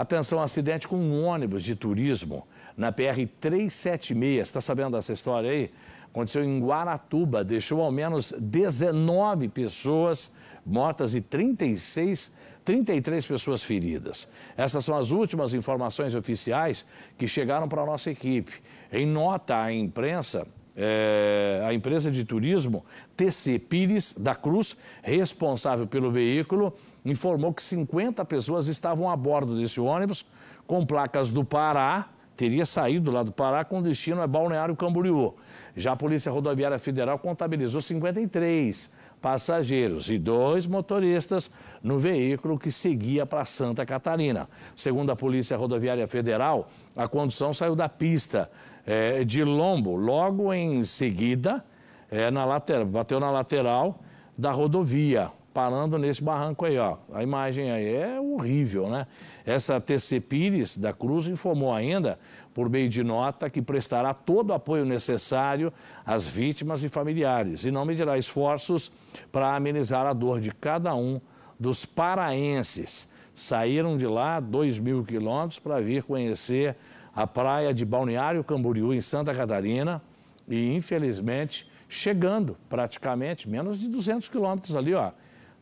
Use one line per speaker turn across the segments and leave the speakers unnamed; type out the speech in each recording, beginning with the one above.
Atenção, acidente com um ônibus de turismo na PR 376. Está sabendo dessa história aí? Aconteceu em Guaratuba, deixou ao menos 19 pessoas mortas e 36, 33 pessoas feridas. Essas são as últimas informações oficiais que chegaram para a nossa equipe. Em nota à imprensa, é, a empresa de turismo TC Pires da Cruz, responsável pelo veículo, informou que 50 pessoas estavam a bordo desse ônibus com placas do Pará, teria saído lá do Pará com destino a Balneário Camboriú. Já a Polícia Rodoviária Federal contabilizou 53 passageiros e dois motoristas no veículo que seguia para Santa Catarina. Segundo a Polícia Rodoviária Federal, a condução saiu da pista é, de lombo. Logo em seguida, é, na lateral, bateu na lateral da rodovia, parando nesse barranco aí, ó. A imagem aí é horrível, né? Essa TC Pires da Cruz informou ainda, por meio de nota, que prestará todo o apoio necessário às vítimas e familiares e não medirá esforços para amenizar a dor de cada um dos paraenses. Saíram de lá dois mil quilômetros para vir conhecer a praia de Balneário Camboriú, em Santa Catarina, e infelizmente chegando praticamente, menos de 200 quilômetros ali, ó.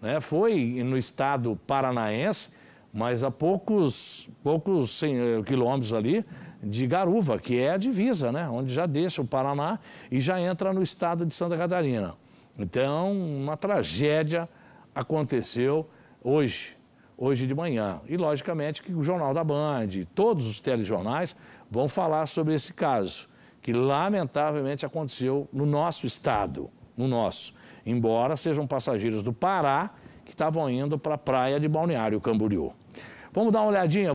Né? Foi no estado paranaense, mas a poucos, poucos eh, quilômetros ali de Garuva, que é a divisa, né? Onde já deixa o Paraná e já entra no estado de Santa Catarina. Então, uma tragédia aconteceu hoje, hoje de manhã. E, logicamente, que o Jornal da Band, todos os telejornais vão falar sobre esse caso, que lamentavelmente aconteceu no nosso estado, no nosso. Embora sejam passageiros do Pará que estavam indo para a praia de Balneário Camboriú. Vamos dar uma olhadinha.